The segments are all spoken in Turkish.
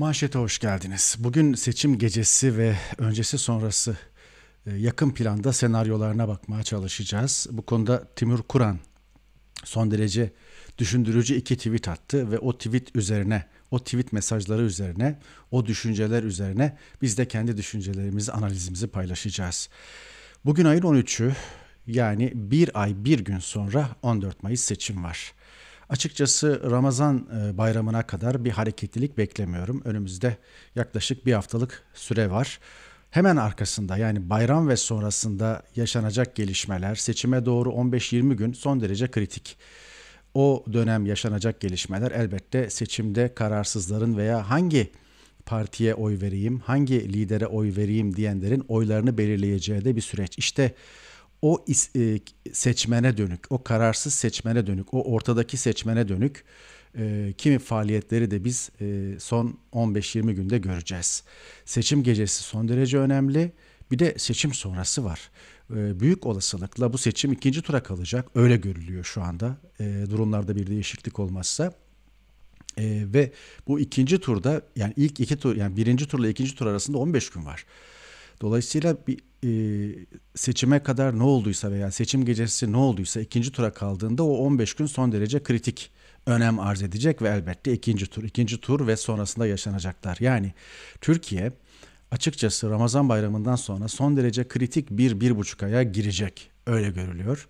Manşete hoş geldiniz. Bugün seçim gecesi ve öncesi sonrası e, yakın planda senaryolarına bakmaya çalışacağız. Bu konuda Timur Kur'an son derece düşündürücü iki tweet attı ve o tweet üzerine, o tweet mesajları üzerine, o düşünceler üzerine biz de kendi düşüncelerimizi, analizimizi paylaşacağız. Bugün ayın 13'ü yani bir ay bir gün sonra 14 Mayıs seçim var. Açıkçası Ramazan e, bayramına kadar bir hareketlilik beklemiyorum. Önümüzde yaklaşık bir haftalık süre var. Hemen arkasında yani bayram ve sonrasında yaşanacak gelişmeler seçime doğru 15-20 gün son derece kritik. O dönem yaşanacak gelişmeler elbette seçimde kararsızların veya hangi partiye oy vereyim, hangi lidere oy vereyim diyenlerin oylarını belirleyeceği de bir süreç. İşte bu o e, seçmene dönük, o kararsız seçmene dönük, o ortadaki seçmene dönük e, kimi faaliyetleri de biz e, son 15-20 günde göreceğiz. Seçim gecesi son derece önemli. Bir de seçim sonrası var. E, büyük olasılıkla bu seçim ikinci tura kalacak. Öyle görülüyor şu anda. E, durumlarda bir değişiklik olmazsa. E, ve bu ikinci turda yani ilk iki tur yani birinci turla ikinci tur arasında 15 gün var. Dolayısıyla bir e, seçime kadar ne olduysa veya seçim gecesi ne olduysa ikinci tura kaldığında o 15 gün son derece kritik önem arz edecek ve elbette ikinci tur, ikinci tur ve sonrasında yaşanacaklar. Yani Türkiye açıkçası Ramazan bayramından sonra son derece kritik bir, bir buçuk aya girecek. Öyle görülüyor.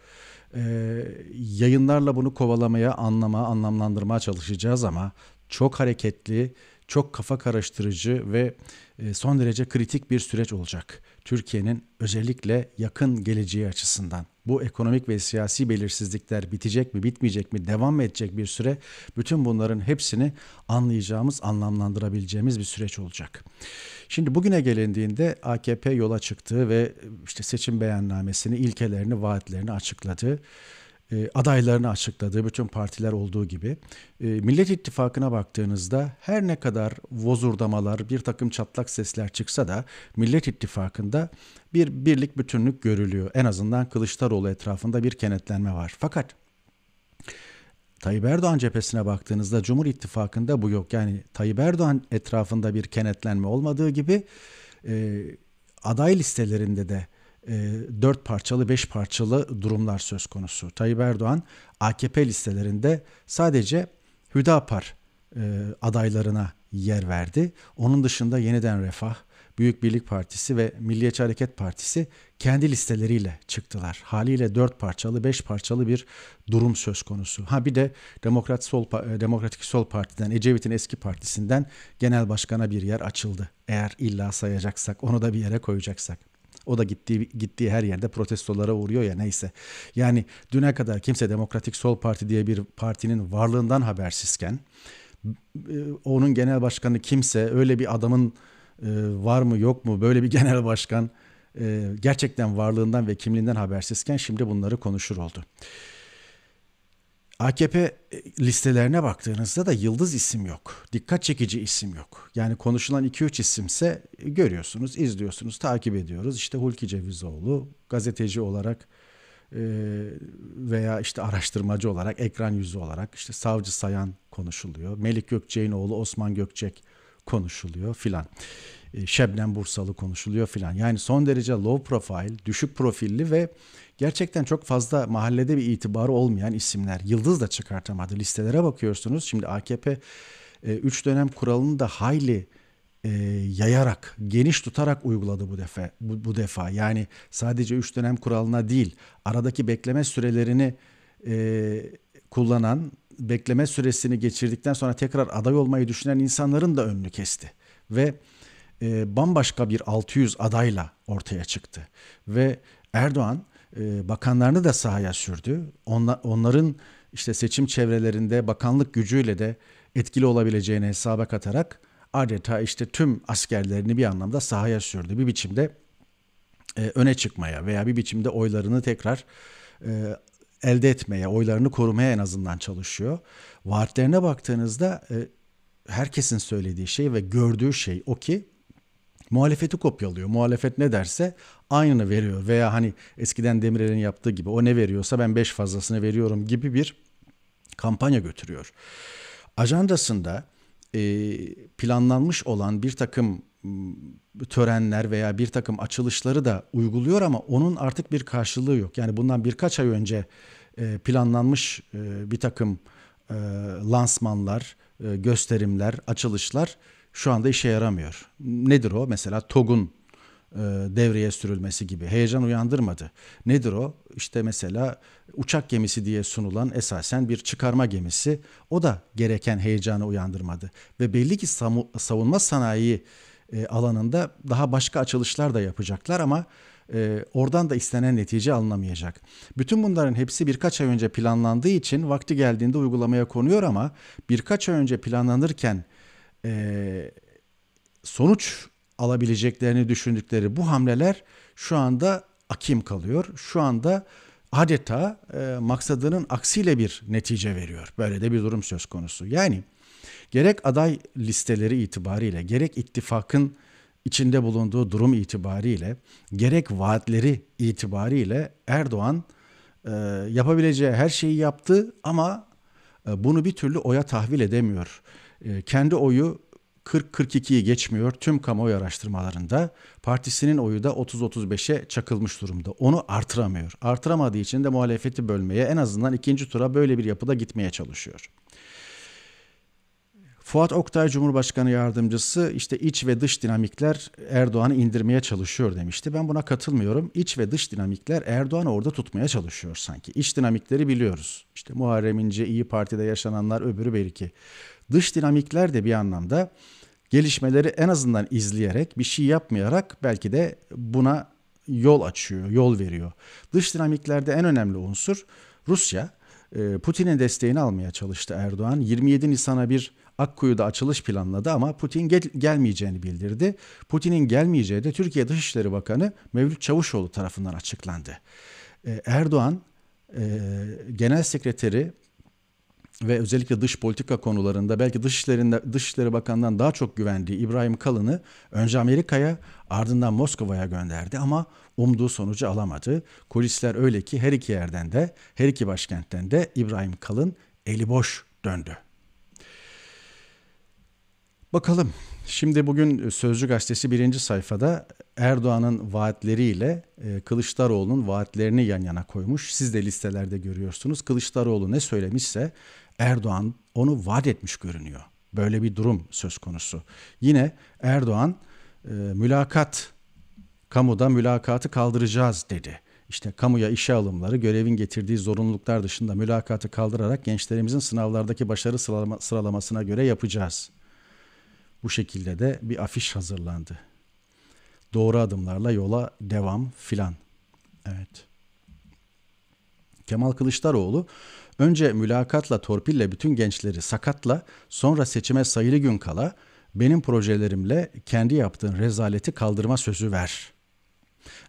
Ee, yayınlarla bunu kovalamaya, anlama, anlamlandırmaya çalışacağız ama çok hareketli, çok kafa karıştırıcı ve e, son derece kritik bir süreç olacak. Türkiye'nin özellikle yakın geleceği açısından bu ekonomik ve siyasi belirsizlikler bitecek mi, bitmeyecek mi, devam edecek bir süre bütün bunların hepsini anlayacağımız, anlamlandırabileceğimiz bir süreç olacak. Şimdi bugüne gelindiğinde AKP yola çıktı ve işte seçim beyannamesini, ilkelerini, vaatlerini açıkladı. E, adaylarını açıkladığı bütün partiler olduğu gibi e, Millet İttifakı'na baktığınızda her ne kadar vozurdamalar bir takım çatlak sesler çıksa da Millet İttifakı'nda bir birlik bütünlük görülüyor. En azından Kılıçdaroğlu etrafında bir kenetlenme var. Fakat Tayyip Erdoğan cephesine baktığınızda Cumhur İttifakı'nda bu yok. Yani Tayyip Erdoğan etrafında bir kenetlenme olmadığı gibi e, aday listelerinde de e, dört parçalı, beş parçalı durumlar söz konusu. Tayyip Erdoğan AKP listelerinde sadece Hüdapar e, adaylarına yer verdi. Onun dışında yeniden Refah, Büyük Birlik Partisi ve Milliyetçi Hareket Partisi kendi listeleriyle çıktılar. Haliyle dört parçalı, beş parçalı bir durum söz konusu. Ha bir de Demokrat Sol, e, Demokratik Sol Parti'den, Ecevit'in eski partisinden genel başkana bir yer açıldı. Eğer illa sayacaksak, onu da bir yere koyacaksak. O da gittiği gittiği her yerde protestolara uğruyor ya neyse. Yani düne kadar kimse Demokratik Sol Parti diye bir partinin varlığından habersizken e, onun genel başkanı kimse öyle bir adamın e, var mı yok mu böyle bir genel başkan e, gerçekten varlığından ve kimliğinden habersizken şimdi bunları konuşur oldu. AKP e, listelerine baktığınızda da yıldız isim yok. Dikkat çekici isim yok. Yani konuşulan 2-3 isimse e, görüyorsunuz, izliyorsunuz, takip ediyoruz. İşte Hulki Cevizoğlu gazeteci olarak e, veya işte araştırmacı olarak, ekran yüzü olarak işte savcı sayan konuşuluyor. Melik Gökçek'in oğlu Osman Gökçek konuşuluyor filan. E, Şebnem Bursalı konuşuluyor filan. Yani son derece low profile, düşük profilli ve gerçekten çok fazla mahallede bir itibarı olmayan isimler. Yıldız da çıkartamadı. Listelere bakıyorsunuz. Şimdi AKP 3 e, dönem kuralını da hayli e, yayarak, geniş tutarak uyguladı bu defa. Bu, bu defa yani sadece 3 dönem kuralına değil, aradaki bekleme sürelerini e, kullanan, bekleme süresini geçirdikten sonra tekrar aday olmayı düşünen insanların da önünü kesti ve e, bambaşka bir 600 adayla ortaya çıktı. Ve Erdoğan e, bakanlarını da sahaya sürdü. Onla, onların işte seçim çevrelerinde bakanlık gücüyle de etkili olabileceğini hesaba katarak adeta işte tüm askerlerini bir anlamda sahaya sürdü. Bir biçimde e, öne çıkmaya veya bir biçimde oylarını tekrar e, elde etmeye, oylarını korumaya en azından çalışıyor. Vaatlerine baktığınızda e, herkesin söylediği şey ve gördüğü şey o ki muhalefeti kopyalıyor. Muhalefet ne derse aynını veriyor veya hani eskiden Demirel'in yaptığı gibi o ne veriyorsa ben 5 fazlasını veriyorum gibi bir kampanya götürüyor. Ajandasında e, planlanmış olan bir takım törenler veya bir takım açılışları da uyguluyor ama onun artık bir karşılığı yok. Yani bundan birkaç ay önce e, planlanmış e, bir takım e, lansmanlar, gösterimler, açılışlar şu anda işe yaramıyor. Nedir o? Mesela TOG'un e, devreye sürülmesi gibi heyecan uyandırmadı. Nedir o? İşte mesela uçak gemisi diye sunulan esasen bir çıkarma gemisi o da gereken heyecanı uyandırmadı ve belli ki savunma sanayi e, alanında daha başka açılışlar da yapacaklar ama e, oradan da istenen netice alınamayacak. Bütün bunların hepsi birkaç ay önce planlandığı için vakti geldiğinde uygulamaya konuyor ama birkaç ay önce planlanırken e, sonuç alabileceklerini düşündükleri bu hamleler şu anda akim kalıyor. Şu anda adeta e, maksadının aksiyle bir netice veriyor. Böyle de bir durum söz konusu. Yani gerek aday listeleri itibariyle gerek ittifakın içinde bulunduğu durum itibariyle gerek vaatleri itibariyle Erdoğan e, yapabileceği her şeyi yaptı ama e, bunu bir türlü oya tahvil edemiyor. Ee, kendi oyu 40-42'yi geçmiyor tüm kamuoyu araştırmalarında. Partisinin oyu da 30-35'e çakılmış durumda. Onu artıramıyor. Artıramadığı için de muhalefeti bölmeye en azından ikinci tura böyle bir yapıda gitmeye çalışıyor. Fuat Oktay Cumhurbaşkanı yardımcısı işte iç ve dış dinamikler Erdoğan'ı indirmeye çalışıyor demişti. Ben buna katılmıyorum. İç ve dış dinamikler Erdoğan'ı orada tutmaya çalışıyor sanki. İç dinamikleri biliyoruz. İşte Muharrem İnce, İyi Parti'de yaşananlar öbürü belki dış dinamikler de bir anlamda gelişmeleri en azından izleyerek bir şey yapmayarak belki de buna yol açıyor, yol veriyor. Dış dinamiklerde en önemli unsur Rusya. Ee, Putin'in desteğini almaya çalıştı Erdoğan. 27 Nisan'a bir Akkuyu'da açılış planladı ama Putin gel- gelmeyeceğini bildirdi. Putin'in gelmeyeceği de Türkiye Dışişleri Bakanı Mevlüt Çavuşoğlu tarafından açıklandı. Ee, Erdoğan ee, Genel Sekreteri ve özellikle dış politika konularında belki Dışişlerinde, Dışişleri Bakanı'ndan daha çok güvendiği İbrahim Kalın'ı önce Amerika'ya ardından Moskova'ya gönderdi ama umduğu sonucu alamadı. Kulisler öyle ki her iki yerden de her iki başkentten de İbrahim Kalın eli boş döndü. Bakalım şimdi bugün Sözcü Gazetesi birinci sayfada Erdoğan'ın vaatleriyle e, Kılıçdaroğlu'nun vaatlerini yan yana koymuş. Siz de listelerde görüyorsunuz. Kılıçdaroğlu ne söylemişse Erdoğan onu vaat etmiş görünüyor. Böyle bir durum söz konusu. Yine Erdoğan e, mülakat, kamuda mülakatı kaldıracağız dedi. İşte kamuya işe alımları görevin getirdiği zorunluluklar dışında mülakatı kaldırarak gençlerimizin sınavlardaki başarı sıralama, sıralamasına göre yapacağız. Bu şekilde de bir afiş hazırlandı. Doğru adımlarla yola devam filan. Evet. Kemal Kılıçdaroğlu Önce mülakatla torpille bütün gençleri sakatla, sonra seçime sayılı gün kala benim projelerimle kendi yaptığın rezaleti kaldırma sözü ver.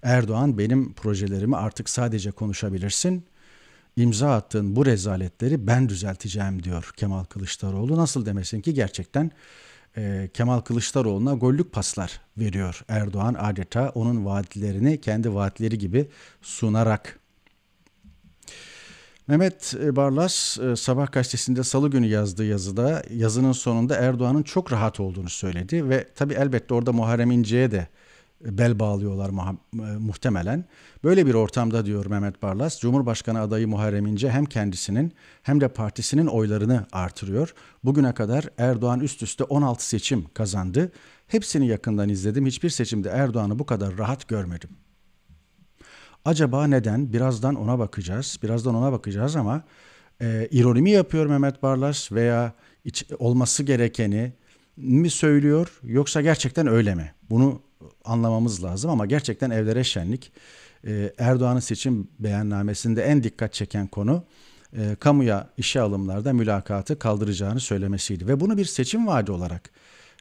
Erdoğan benim projelerimi artık sadece konuşabilirsin. İmza attığın bu rezaletleri ben düzelteceğim diyor Kemal Kılıçdaroğlu. Nasıl demesin ki gerçekten e, Kemal Kılıçdaroğlu'na gollük paslar veriyor Erdoğan adeta onun vaatlerini kendi vaatleri gibi sunarak. Mehmet e, Barlas e, Sabah gazetesinde salı günü yazdığı yazıda yazının sonunda Erdoğan'ın çok rahat olduğunu söyledi ve tabi elbette orada Muharrem İnce'ye de e, bel bağlıyorlar muhtemelen. Böyle bir ortamda diyor Mehmet Barlas, Cumhurbaşkanı adayı Muharrem İnce hem kendisinin hem de partisinin oylarını artırıyor. Bugüne kadar Erdoğan üst üste 16 seçim kazandı. Hepsini yakından izledim. Hiçbir seçimde Erdoğan'ı bu kadar rahat görmedim.'' Acaba neden? Birazdan ona bakacağız. Birazdan ona bakacağız ama e, ironi mi yapıyor Mehmet Barlas veya iç, olması gerekeni mi söylüyor yoksa gerçekten öyle mi? Bunu anlamamız lazım ama gerçekten evlere şenlik. E, Erdoğan'ın seçim beyannamesinde en dikkat çeken konu e, kamuya işe alımlarda mülakatı kaldıracağını söylemesiydi ve bunu bir seçim vaadi olarak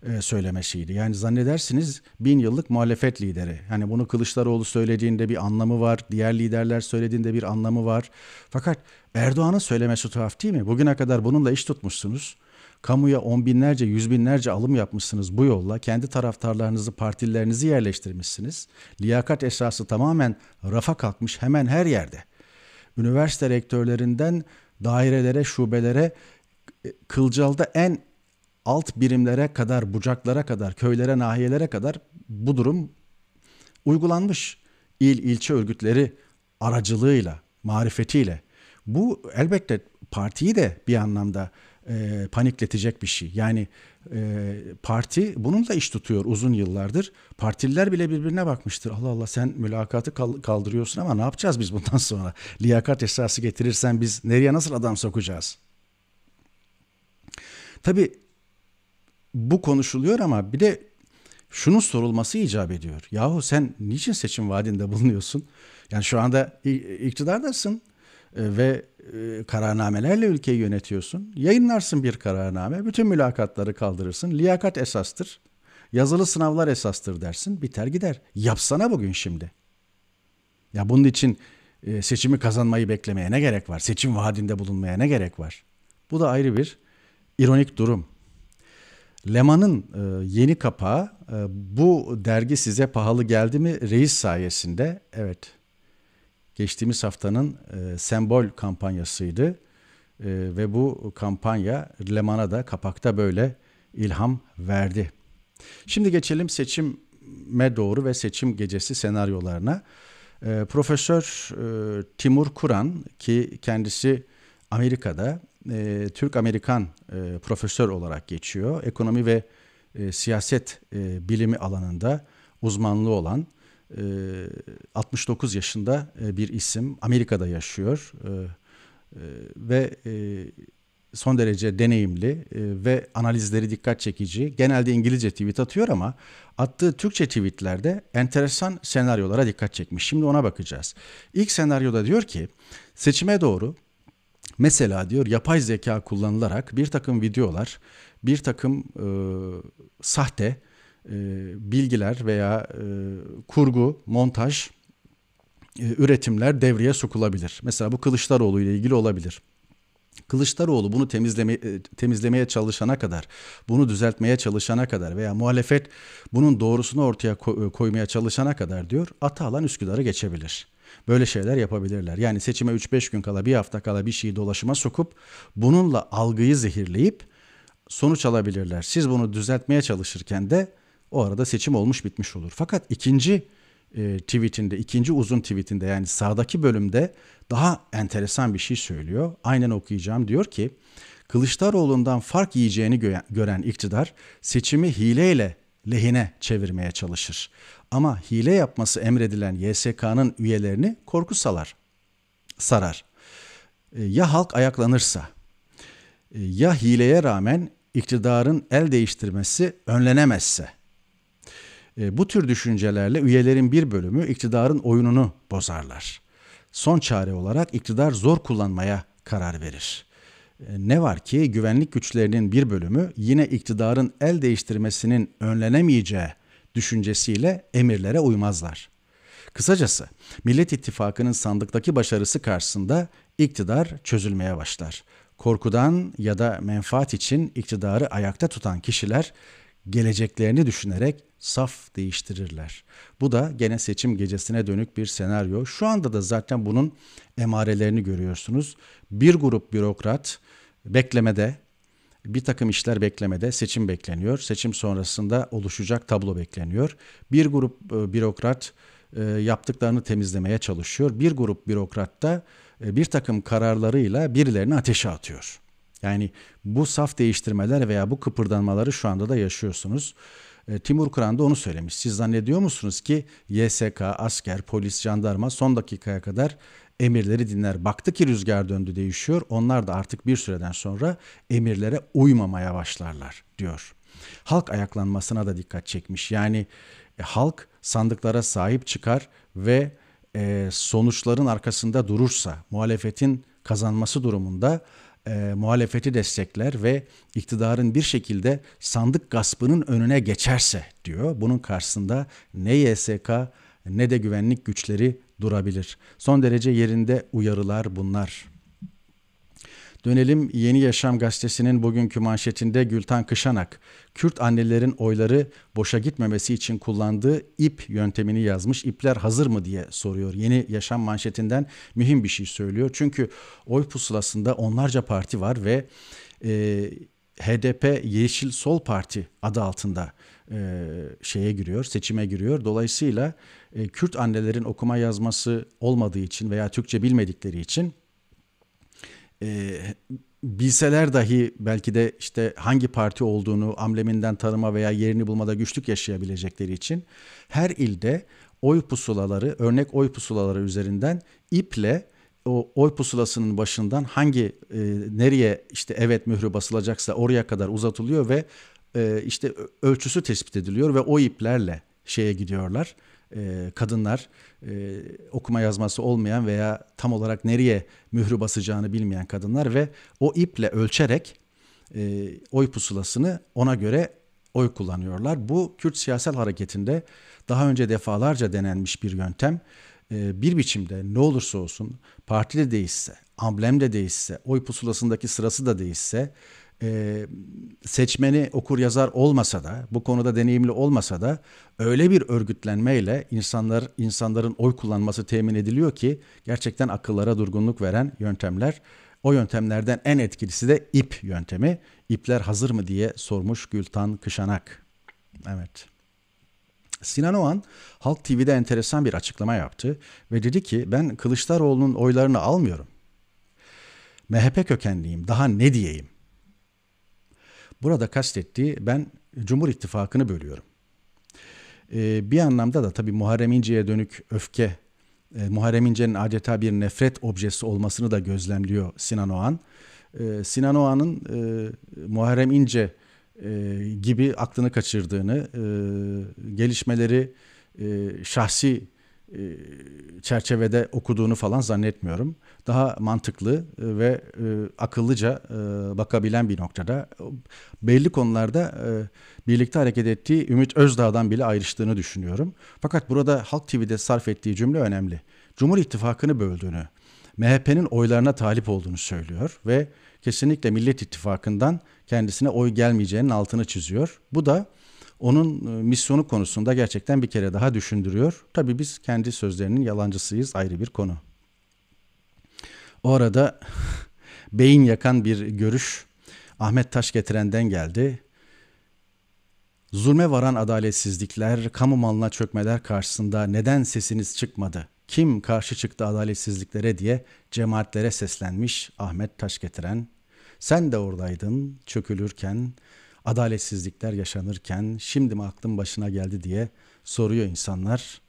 e, söylemesiydi. Yani zannedersiniz bin yıllık muhalefet lideri. Yani bunu Kılıçdaroğlu söylediğinde bir anlamı var, diğer liderler söylediğinde bir anlamı var. Fakat Erdoğan'ın söylemesi tuhaf değil mi? Bugüne kadar bununla iş tutmuşsunuz. Kamuya on binlerce, yüz binlerce alım yapmışsınız bu yolla. Kendi taraftarlarınızı, partilerinizi yerleştirmişsiniz. Liyakat esası tamamen rafa kalkmış hemen her yerde. Üniversite rektörlerinden dairelere, şubelere e, Kılcal'da en alt birimlere kadar, bucaklara kadar, köylere, nahiyelere kadar bu durum uygulanmış. İl, ilçe örgütleri aracılığıyla, marifetiyle. Bu elbette partiyi de bir anlamda e, panikletecek bir şey. Yani e, parti bununla iş tutuyor uzun yıllardır. Partililer bile birbirine bakmıştır. Allah Allah sen mülakatı kaldırıyorsun ama ne yapacağız biz bundan sonra? Liyakat esası getirirsen biz nereye nasıl adam sokacağız? Tabii bu konuşuluyor ama bir de şunun sorulması icap ediyor. Yahu sen niçin seçim vaadinde bulunuyorsun? Yani şu anda iktidardasın e, ve e, kararnamelerle ülkeyi yönetiyorsun. Yayınlarsın bir kararname, bütün mülakatları kaldırırsın. Liyakat esastır, yazılı sınavlar esastır dersin, biter gider. Yapsana bugün şimdi. Ya bunun için e, seçimi kazanmayı beklemeye ne gerek var? Seçim vaadinde bulunmaya ne gerek var? Bu da ayrı bir ironik durum. Leman'ın e, yeni kapağı e, bu dergi size pahalı geldi mi reis sayesinde evet geçtiğimiz haftanın e, sembol kampanyasıydı ve bu kampanya Leman'a da kapakta böyle ilham verdi. Şimdi geçelim seçime doğru ve seçim gecesi senaryolarına. Profesör Timur Kuran ki kendisi Amerika'da e, Türk-Amerikan e, profesör olarak geçiyor. Ekonomi ve e, siyaset e, bilimi alanında uzmanlığı olan e, 69 yaşında e, bir isim. Amerika'da yaşıyor e, e, ve e, son derece deneyimli e, ve analizleri dikkat çekici. Genelde İngilizce tweet atıyor ama attığı Türkçe tweetlerde enteresan senaryolara dikkat çekmiş. Şimdi ona bakacağız. İlk senaryoda diyor ki seçime doğru Mesela diyor yapay zeka kullanılarak bir takım videolar, bir takım e, sahte e, bilgiler veya e, kurgu, montaj, e, üretimler devreye sokulabilir. Mesela bu Kılıçdaroğlu ile ilgili olabilir. Kılıçdaroğlu bunu temizleme, e, temizlemeye çalışana kadar, bunu düzeltmeye çalışana kadar veya muhalefet bunun doğrusunu ortaya e, koymaya çalışana kadar diyor Atalan Üsküdar'ı geçebilir. Böyle şeyler yapabilirler. Yani seçime 3-5 gün kala bir hafta kala bir şeyi dolaşıma sokup bununla algıyı zehirleyip sonuç alabilirler. Siz bunu düzeltmeye çalışırken de o arada seçim olmuş bitmiş olur. Fakat ikinci e, tweetinde, ikinci uzun tweetinde yani sağdaki bölümde daha enteresan bir şey söylüyor. Aynen okuyacağım. Diyor ki Kılıçdaroğlu'ndan fark yiyeceğini gören iktidar seçimi hileyle lehine çevirmeye çalışır. Ama hile yapması emredilen YSK'nın üyelerini korku salar, sarar. E, ya halk ayaklanırsa, e, ya hileye rağmen iktidarın el değiştirmesi önlenemezse. E, bu tür düşüncelerle üyelerin bir bölümü iktidarın oyununu bozarlar. Son çare olarak iktidar zor kullanmaya karar verir.'' E, ne var ki güvenlik güçlerinin bir bölümü yine iktidarın el değiştirmesinin önlenemeyeceği düşüncesiyle emirlere uymazlar. Kısacası Millet İttifakı'nın sandıktaki başarısı karşısında iktidar çözülmeye başlar. Korkudan ya da menfaat için iktidarı ayakta tutan kişiler geleceklerini düşünerek saf değiştirirler. Bu da gene seçim gecesine dönük bir senaryo. Şu anda da zaten bunun emarelerini görüyorsunuz. Bir grup bürokrat beklemede bir takım işler beklemede seçim bekleniyor. Seçim sonrasında oluşacak tablo bekleniyor. Bir grup e, bürokrat e, yaptıklarını temizlemeye çalışıyor. Bir grup bürokrat da e, bir takım kararlarıyla birilerini ateşe atıyor. Yani bu saf değiştirmeler veya bu kıpırdanmaları şu anda da yaşıyorsunuz. E, Timur Kıran da onu söylemiş. Siz zannediyor musunuz ki YSK, asker, polis, jandarma son dakikaya kadar emirleri dinler. Baktı ki rüzgar döndü değişiyor. Onlar da artık bir süreden sonra emirlere uymamaya başlarlar diyor. Halk ayaklanmasına da dikkat çekmiş. Yani e, halk sandıklara sahip çıkar ve e, sonuçların arkasında durursa, muhalefetin kazanması durumunda e, muhalefeti destekler ve iktidarın bir şekilde sandık gaspının önüne geçerse diyor. Bunun karşısında ne YSK ne de güvenlik güçleri durabilir. Son derece yerinde uyarılar bunlar. Dönelim Yeni Yaşam gazetesinin bugünkü manşetinde Gülten Kışanak, Kürt annelerin oyları boşa gitmemesi için kullandığı ip yöntemini yazmış. İpler hazır mı diye soruyor. Yeni Yaşam manşetinden mühim bir şey söylüyor. Çünkü oy pusulasında onlarca parti var ve e, HDP Yeşil Sol Parti adı altında e, şeye giriyor, seçime giriyor. Dolayısıyla e, Kürt annelerin okuma yazması olmadığı için veya Türkçe bilmedikleri için e, bilseler dahi belki de işte hangi parti olduğunu ambleminden tanıma veya yerini bulmada güçlük yaşayabilecekleri için her ilde oy pusulaları, örnek oy pusulaları üzerinden iple o oy pusulasının başından hangi e, nereye işte evet mührü basılacaksa oraya kadar uzatılıyor ve e, işte ölçüsü tespit ediliyor ve o iplerle şeye gidiyorlar e, kadınlar e, okuma yazması olmayan veya tam olarak nereye mührü basacağını bilmeyen kadınlar ve o iple ölçerek e, oy pusulasını ona göre oy kullanıyorlar. Bu Kürt siyasal hareketinde daha önce defalarca denenmiş bir yöntem. E, bir biçimde ne olursa olsun parti de değişse, amblem de değişse, oy pusulasındaki sırası da değişse e, seçmeni okur yazar olmasa da bu konuda deneyimli olmasa da öyle bir örgütlenmeyle insanlar insanların oy kullanması temin ediliyor ki gerçekten akıllara durgunluk veren yöntemler. O yöntemlerden en etkilisi de ip yöntemi. İpler hazır mı diye sormuş Gültan Kışanak. Evet. Sinan Oğan Halk TV'de enteresan bir açıklama yaptı ve dedi ki ben Kılıçdaroğlu'nun oylarını almıyorum. MHP kökenliyim daha ne diyeyim Burada kastettiği ben Cumhur İttifakı'nı bölüyorum. Ee, bir anlamda da tabii Muharrem İnce'ye dönük öfke, e, Muharrem İnce'nin adeta bir nefret objesi olmasını da gözlemliyor Sinan Oğan. Ee, Sinan Oğan'ın e, Muharrem İnce e, gibi aklını kaçırdığını, e, gelişmeleri şahsi çerçevede okuduğunu falan zannetmiyorum. Daha mantıklı ve akıllıca bakabilen bir noktada belli konularda birlikte hareket ettiği Ümit Özdağ'dan bile ayrıştığını düşünüyorum. Fakat burada Halk TV'de sarf ettiği cümle önemli. Cumhur İttifakı'nı böldüğünü, MHP'nin oylarına talip olduğunu söylüyor ve kesinlikle Millet İttifakı'ndan kendisine oy gelmeyeceğinin altını çiziyor. Bu da onun e, misyonu konusunda gerçekten bir kere daha düşündürüyor. Tabii biz kendi sözlerinin yalancısıyız ayrı bir konu. O arada beyin yakan bir görüş Ahmet Taş getirenden geldi. Zulme varan adaletsizlikler, kamu malına çökmeler karşısında neden sesiniz çıkmadı? Kim karşı çıktı adaletsizliklere diye cemaatlere seslenmiş Ahmet Taş getiren. Sen de oradaydın çökülürken, adaletsizlikler yaşanırken şimdi mi aklın başına geldi diye soruyor insanlar.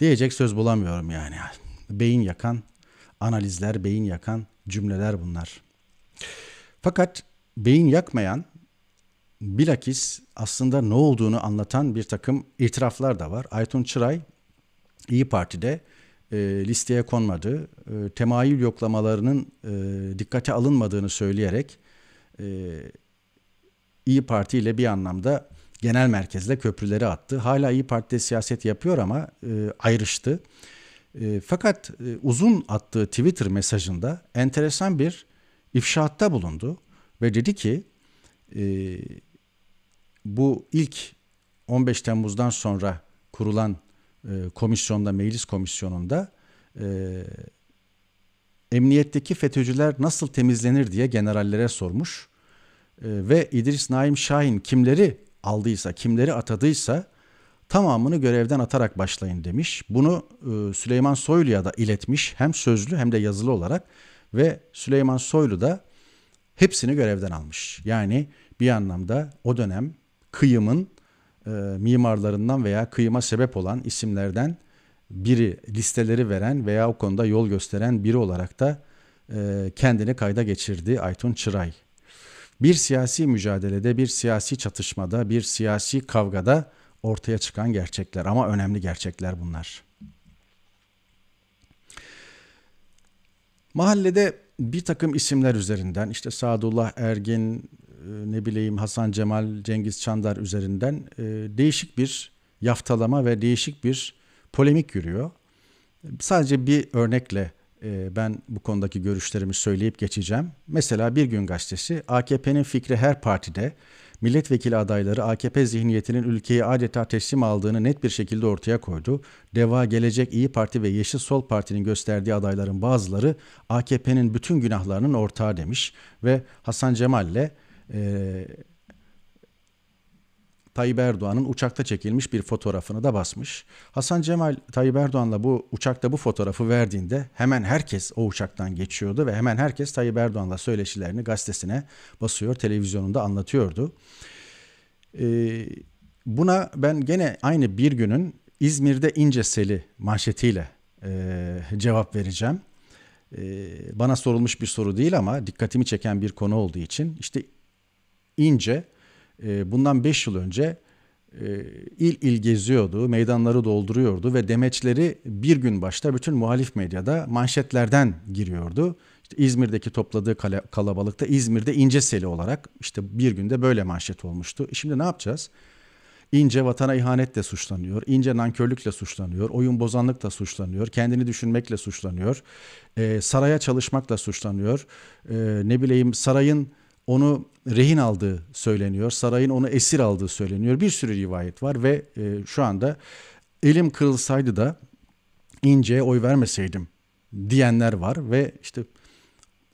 Diyecek söz bulamıyorum yani. Beyin yakan analizler, beyin yakan cümleler bunlar. Fakat beyin yakmayan bilakis aslında ne olduğunu anlatan bir takım itiraflar da var. Aytun Çıray İyi Parti'de e, listeye konmadı. E, temayül yoklamalarının e, dikkate alınmadığını söyleyerek e, İyi Parti ile bir anlamda genel merkezle köprüleri attı. Hala İyi Parti'de siyaset yapıyor ama e, ayrıştı. E, fakat e, uzun attığı Twitter mesajında enteresan bir ifşaatta bulundu ve dedi ki e, bu ilk 15 Temmuz'dan sonra kurulan e, komisyonda, meclis komisyonunda e, emniyetteki FETÖ'cüler nasıl temizlenir diye generallere sormuş. Ee, ve İdris Naim Şahin kimleri aldıysa, kimleri atadıysa tamamını görevden atarak başlayın demiş. Bunu e, Süleyman Soylu'ya da iletmiş hem sözlü hem de yazılı olarak ve Süleyman Soylu da hepsini görevden almış. Yani bir anlamda o dönem kıyımın e, mimarlarından veya kıyıma sebep olan isimlerden biri listeleri veren veya o konuda yol gösteren biri olarak da e, kendini kayda geçirdi Aytun Çıray bir siyasi mücadelede, bir siyasi çatışmada, bir siyasi kavgada ortaya çıkan gerçekler ama önemli gerçekler bunlar. Mahallede bir takım isimler üzerinden işte Sadullah Ergin, e, ne bileyim Hasan Cemal, Cengiz Çandar üzerinden e, değişik bir yaftalama ve değişik bir polemik yürüyor. Sadece bir örnekle ee, ben bu konudaki görüşlerimi söyleyip geçeceğim. Mesela Bir Gün Gazetesi AKP'nin fikri her partide milletvekili adayları AKP zihniyetinin ülkeyi adeta teslim aldığını net bir şekilde ortaya koydu. Deva, Gelecek, İyi Parti ve Yeşil Sol Parti'nin gösterdiği adayların bazıları AKP'nin bütün günahlarının ortağı demiş ve Hasan Cemal'le e, Tayyip Erdoğan'ın uçakta çekilmiş bir fotoğrafını da basmış. Hasan Cemal Tayyip Erdoğan'la bu uçakta bu fotoğrafı verdiğinde hemen herkes o uçaktan geçiyordu ve hemen herkes Tayyip Erdoğan'la söyleşilerini gazetesine basıyor, televizyonunda anlatıyordu. Ee, buna ben gene aynı bir günün İzmir'de Seli manşetiyle e, cevap vereceğim. E, bana sorulmuş bir soru değil ama dikkatimi çeken bir konu olduğu için işte İnce ee, bundan 5 yıl önce e, il il geziyordu, meydanları dolduruyordu ve demeçleri bir gün başta bütün muhalif medyada manşetlerden giriyordu. İşte İzmir'deki topladığı kalabalıkta İzmir'de ince seli olarak işte bir günde böyle manşet olmuştu. E, şimdi ne yapacağız? İnce vatana ihanetle suçlanıyor, ince nankörlükle suçlanıyor, oyun bozanlıkla suçlanıyor, kendini düşünmekle suçlanıyor, e, saraya çalışmakla suçlanıyor. E, ne bileyim sarayın onu rehin aldığı söyleniyor. Sarayın onu esir aldığı söyleniyor. Bir sürü rivayet var ve e, şu anda elim kırılsaydı da İnce'ye oy vermeseydim diyenler var ve işte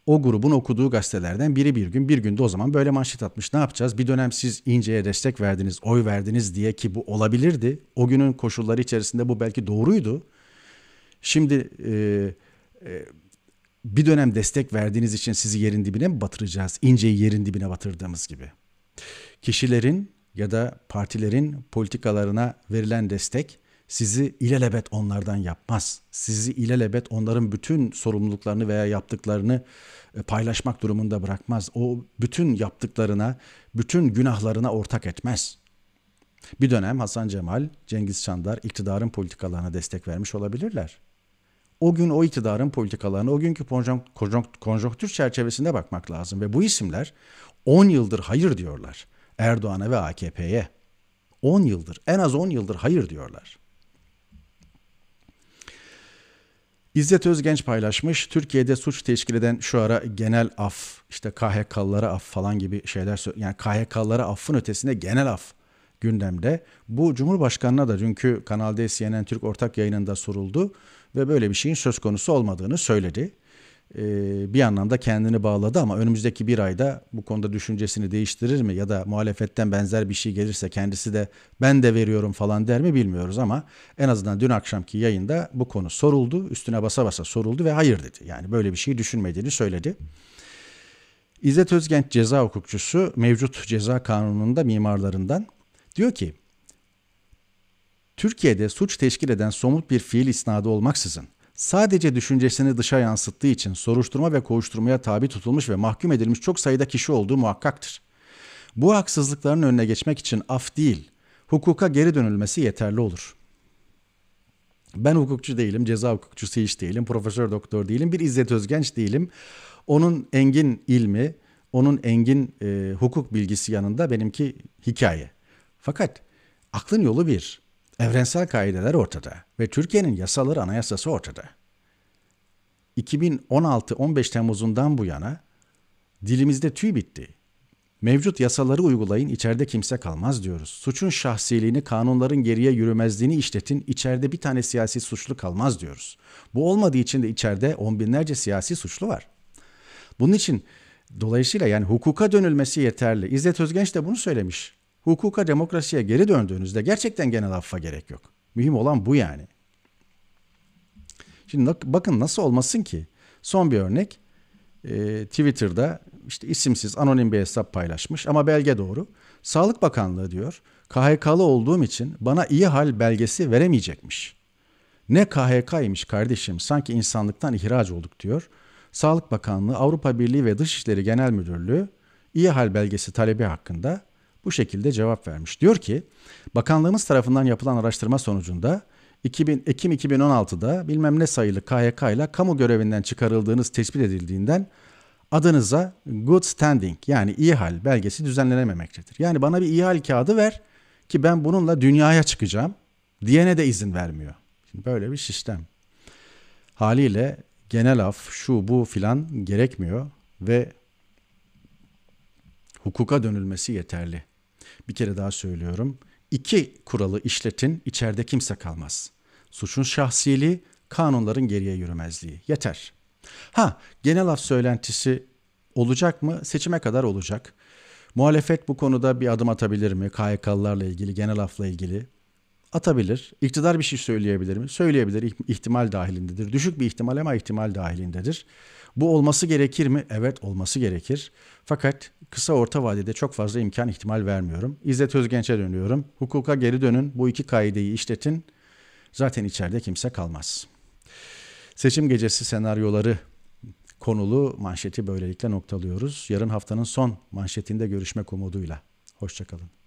o grubun okuduğu gazetelerden biri bir gün bir günde o zaman böyle manşet atmış. Ne yapacağız? Bir dönem siz İnce'ye destek verdiniz, oy verdiniz diye ki bu olabilirdi. O günün koşulları içerisinde bu belki doğruydu. Şimdi e, e, bir dönem destek verdiğiniz için sizi yerin dibine mi batıracağız? İnceyi yerin dibine batırdığımız gibi. Kişilerin ya da partilerin politikalarına verilen destek sizi ilelebet onlardan yapmaz. Sizi ilelebet onların bütün sorumluluklarını veya yaptıklarını e, paylaşmak durumunda bırakmaz. O bütün yaptıklarına, bütün günahlarına ortak etmez. Bir dönem Hasan Cemal, Cengiz Çandar iktidarın politikalarına destek vermiş olabilirler o gün o iktidarın politikalarına, o günkü konjonktür çerçevesinde bakmak lazım. Ve bu isimler 10 yıldır hayır diyorlar Erdoğan'a ve AKP'ye. 10 yıldır, en az 10 yıldır hayır diyorlar. İzzet Özgenç paylaşmış. Türkiye'de suç teşkil eden şu ara genel af, işte KHK'lara af falan gibi şeyler yani KHK'lara affın ötesinde genel af gündemde. Bu Cumhurbaşkanına da dünkü Kanal D CNN Türk ortak yayınında soruldu ve böyle bir şeyin söz konusu olmadığını söyledi. Ee, bir anlamda kendini bağladı ama önümüzdeki bir ayda bu konuda düşüncesini değiştirir mi ya da muhalefetten benzer bir şey gelirse kendisi de ben de veriyorum falan der mi bilmiyoruz ama en azından dün akşamki yayında bu konu soruldu üstüne basa basa soruldu ve hayır dedi yani böyle bir şey düşünmediğini söyledi. İzzet Özgenç ceza hukukçusu mevcut ceza kanununda mimarlarından diyor ki Türkiye'de suç teşkil eden somut bir fiil isnadı olmaksızın sadece düşüncesini dışa yansıttığı için soruşturma ve kovuşturmaya tabi tutulmuş ve mahkum edilmiş çok sayıda kişi olduğu muhakkaktır. Bu haksızlıkların önüne geçmek için af değil, hukuka geri dönülmesi yeterli olur. Ben hukukçu değilim, ceza hukukçusu hiç değilim, profesör doktor değilim, bir İzzet Özgenç değilim. Onun engin ilmi, onun engin e, hukuk bilgisi yanında benimki hikaye. Fakat aklın yolu bir. Evrensel kaideler ortada ve Türkiye'nin yasaları anayasası ortada. 2016-15 Temmuz'undan bu yana dilimizde tüy bitti. Mevcut yasaları uygulayın, içeride kimse kalmaz diyoruz. Suçun şahsiliğini, kanunların geriye yürümezliğini işletin, içeride bir tane siyasi suçlu kalmaz diyoruz. Bu olmadığı için de içeride on binlerce siyasi suçlu var. Bunun için dolayısıyla yani hukuka dönülmesi yeterli. İzzet Özgenç de bunu söylemiş hukuka, demokrasiye geri döndüğünüzde gerçekten genel laf'a gerek yok. Mühim olan bu yani. Şimdi bakın nasıl olmasın ki? Son bir örnek. E, Twitter'da işte isimsiz anonim bir hesap paylaşmış ama belge doğru. Sağlık Bakanlığı diyor KHK'lı olduğum için bana iyi hal belgesi veremeyecekmiş. Ne KHK'ymış kardeşim sanki insanlıktan ihraç olduk diyor. Sağlık Bakanlığı, Avrupa Birliği ve Dışişleri Genel Müdürlüğü iyi hal belgesi talebi hakkında bu şekilde cevap vermiş. Diyor ki bakanlığımız tarafından yapılan araştırma sonucunda 2000, Ekim 2016'da bilmem ne sayılı KYK ile kamu görevinden çıkarıldığınız tespit edildiğinden adınıza good standing yani iyi hal belgesi düzenlenememektedir. Yani bana bir iyi hal kağıdı ver ki ben bununla dünyaya çıkacağım diyene de izin vermiyor. Şimdi böyle bir sistem. Haliyle genel af şu bu filan gerekmiyor ve hukuka dönülmesi yeterli. Bir kere daha söylüyorum. İki kuralı işletin, içeride kimse kalmaz. Suçun şahsiyeliği, kanunların geriye yürümezliği. Yeter. Ha, genel af söylentisi olacak mı? Seçime kadar olacak. Muhalefet bu konuda bir adım atabilir mi? KYK'lılarla ilgili, genel afla ilgili atabilir. İktidar bir şey söyleyebilir mi? Söyleyebilir. İhtimal dahilindedir. Düşük bir ihtimal ama ihtimal dahilindedir. Bu olması gerekir mi? Evet olması gerekir. Fakat kısa orta vadede çok fazla imkan ihtimal vermiyorum. İzzet Özgenç'e dönüyorum. Hukuka geri dönün. Bu iki kaideyi işletin. Zaten içeride kimse kalmaz. Seçim gecesi senaryoları konulu manşeti böylelikle noktalıyoruz. Yarın haftanın son manşetinde görüşmek umuduyla. Hoşçakalın.